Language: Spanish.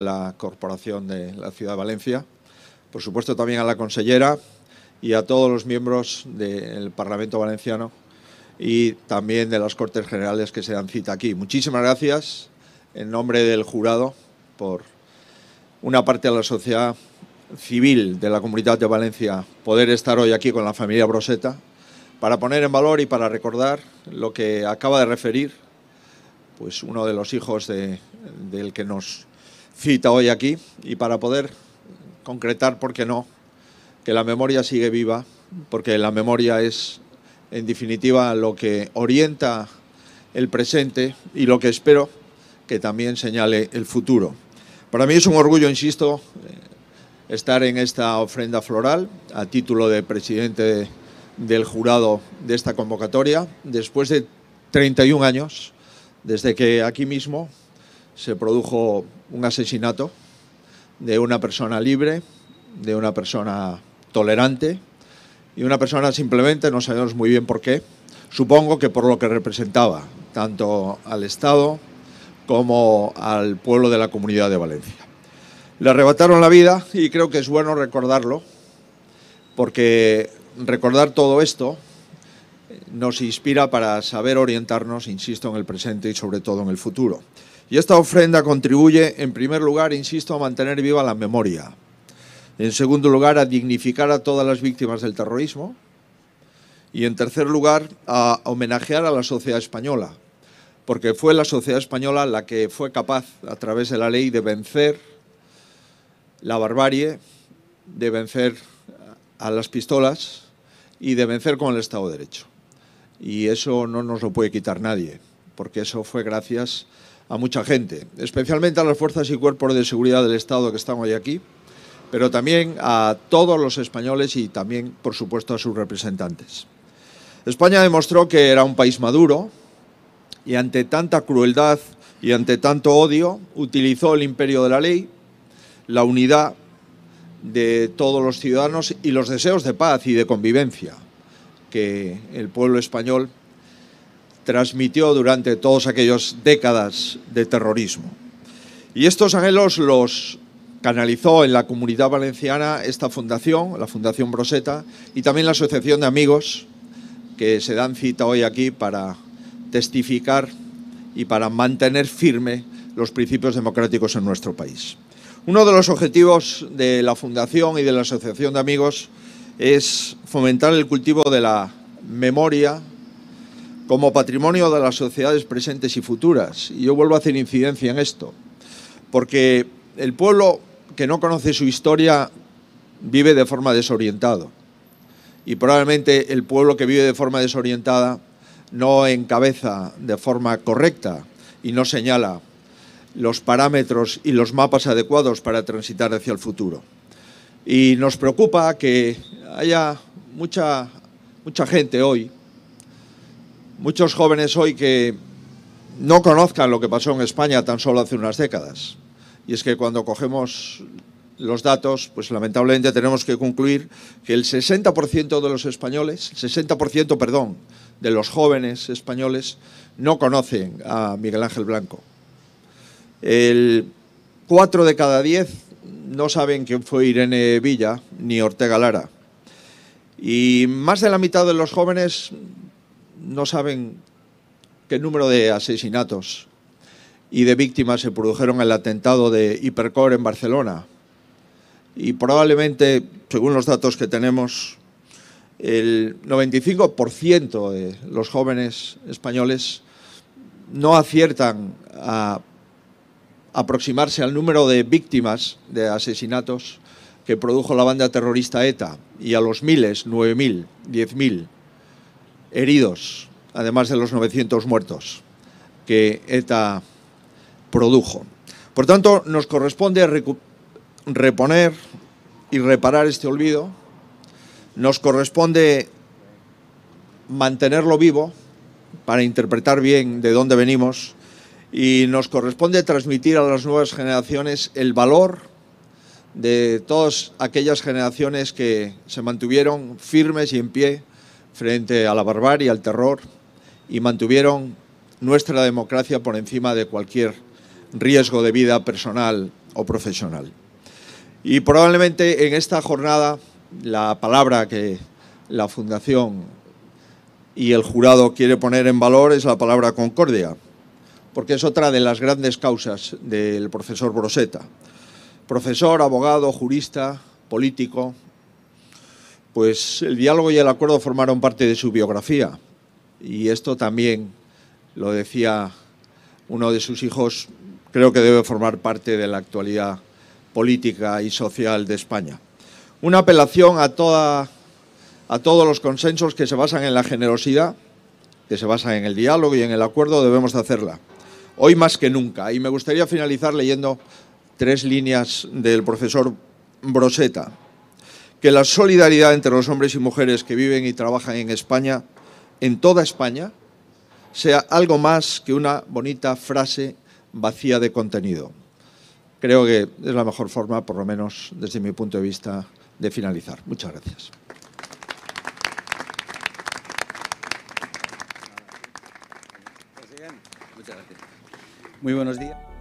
la Corporación de la Ciudad de Valencia, por supuesto también a la consellera y a todos los miembros del Parlamento Valenciano y también de las Cortes Generales que se dan cita aquí. Muchísimas gracias en nombre del jurado por una parte de la sociedad civil de la Comunidad de Valencia poder estar hoy aquí con la familia Broseta para poner en valor y para recordar lo que acaba de referir pues uno de los hijos del que nos cita hoy aquí y para poder concretar, ¿por qué no?, que la memoria sigue viva, porque la memoria es, en definitiva, lo que orienta el presente y lo que espero que también señale el futuro. Para mí es un orgullo, insisto, eh, estar en esta ofrenda floral a título de presidente del jurado de esta convocatoria, después de 31 años, desde que aquí mismo, se produjo un asesinato de una persona libre, de una persona tolerante y una persona simplemente, no sabemos muy bien por qué, supongo que por lo que representaba tanto al Estado como al pueblo de la Comunidad de Valencia. Le arrebataron la vida y creo que es bueno recordarlo, porque recordar todo esto nos inspira para saber orientarnos, insisto, en el presente y sobre todo en el futuro. Y esta ofrenda contribuye, en primer lugar, insisto, a mantener viva la memoria. En segundo lugar, a dignificar a todas las víctimas del terrorismo. Y en tercer lugar, a homenajear a la sociedad española, porque fue la sociedad española la que fue capaz, a través de la ley, de vencer la barbarie, de vencer a las pistolas y de vencer con el Estado de Derecho. Y eso no nos lo puede quitar nadie, porque eso fue gracias a mucha gente, especialmente a las fuerzas y cuerpos de seguridad del Estado que están hoy aquí, pero también a todos los españoles y también, por supuesto, a sus representantes. España demostró que era un país maduro y ante tanta crueldad y ante tanto odio utilizó el imperio de la ley, la unidad de todos los ciudadanos y los deseos de paz y de convivencia que el pueblo español transmitió durante todas aquellas décadas de terrorismo. Y estos anhelos los canalizó en la comunidad valenciana esta fundación, la Fundación Broseta, y también la Asociación de Amigos, que se dan cita hoy aquí para testificar y para mantener firme los principios democráticos en nuestro país. Uno de los objetivos de la Fundación y de la Asociación de Amigos es fomentar el cultivo de la memoria, como patrimonio de las sociedades presentes y futuras. Y yo vuelvo a hacer incidencia en esto, porque el pueblo que no conoce su historia vive de forma desorientada. Y probablemente el pueblo que vive de forma desorientada no encabeza de forma correcta y no señala los parámetros y los mapas adecuados para transitar hacia el futuro. Y nos preocupa que haya mucha, mucha gente hoy muchos jóvenes hoy que no conozcan lo que pasó en España tan solo hace unas décadas. Y es que cuando cogemos los datos, pues lamentablemente tenemos que concluir que el 60% de los españoles, 60%, perdón, de los jóvenes españoles no conocen a Miguel Ángel Blanco. El 4 de cada 10 no saben quién fue Irene Villa ni Ortega Lara. Y más de la mitad de los jóvenes no saben qué número de asesinatos y de víctimas se produjeron en el atentado de Hipercor en Barcelona. Y probablemente, según los datos que tenemos, el 95% de los jóvenes españoles no aciertan a aproximarse al número de víctimas de asesinatos que produjo la banda terrorista ETA y a los miles, 9.000, 10.000 heridos, además de los 900 muertos que ETA produjo. Por tanto, nos corresponde reponer y reparar este olvido, nos corresponde mantenerlo vivo para interpretar bien de dónde venimos y nos corresponde transmitir a las nuevas generaciones el valor de todas aquellas generaciones que se mantuvieron firmes y en pie frente a la barbarie, al terror, y mantuvieron nuestra democracia por encima de cualquier riesgo de vida personal o profesional. Y probablemente en esta jornada la palabra que la Fundación y el jurado quiere poner en valor es la palabra concordia, porque es otra de las grandes causas del profesor Broseta. Profesor, abogado, jurista, político, pues el diálogo y el acuerdo formaron parte de su biografía. Y esto también lo decía uno de sus hijos, creo que debe formar parte de la actualidad política y social de España. Una apelación a, todos los consensos que se basan en la generosidad, que se basan en el diálogo y en el acuerdo, debemos de hacerla. Hoy más que nunca. Y me gustaría finalizar leyendo tres líneas del profesor Broseta que la solidaridad entre los hombres y mujeres que viven y trabajan en España, en toda España, sea algo más que una bonita frase vacía de contenido. Creo que es la mejor forma, por lo menos desde mi punto de vista, de finalizar. Muchas gracias. Muy buenos días.